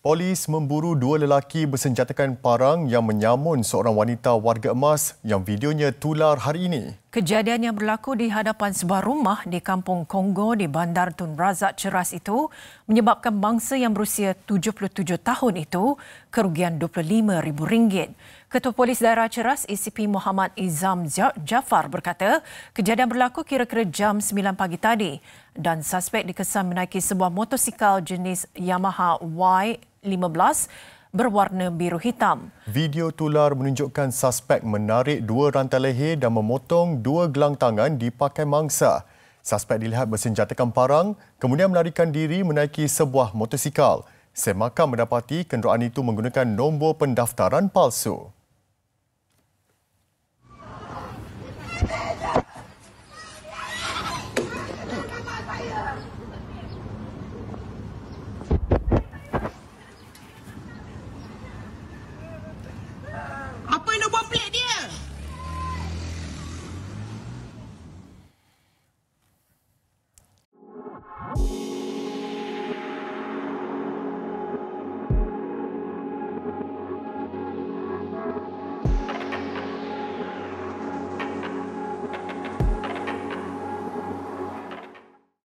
Polis memburu dua lelaki bersenjatakan parang yang menyamun seorang wanita warga emas yang videonya tular hari ini. Kejadian yang berlaku di hadapan sebuah rumah di kampung Kongo di Bandar Tun Razak Ceras itu menyebabkan bangsa yang berusia 77 tahun itu kerugian RM25,000. Ketua Polis Daerah Ceras ACP Muhammad Izam Jafar berkata kejadian berlaku kira-kira jam 9 pagi tadi dan suspek dikesan menaiki sebuah motosikal jenis Yamaha Y15 berwarna biru hitam. Video tular menunjukkan suspek menarik dua rantai leher dan memotong dua gelang tangan dipakai mangsa. Suspek dilihat bersenjatakan parang kemudian melarikan diri menaiki sebuah motosikal. Semakan mendapati kenderaan itu menggunakan nombor pendaftaran palsu.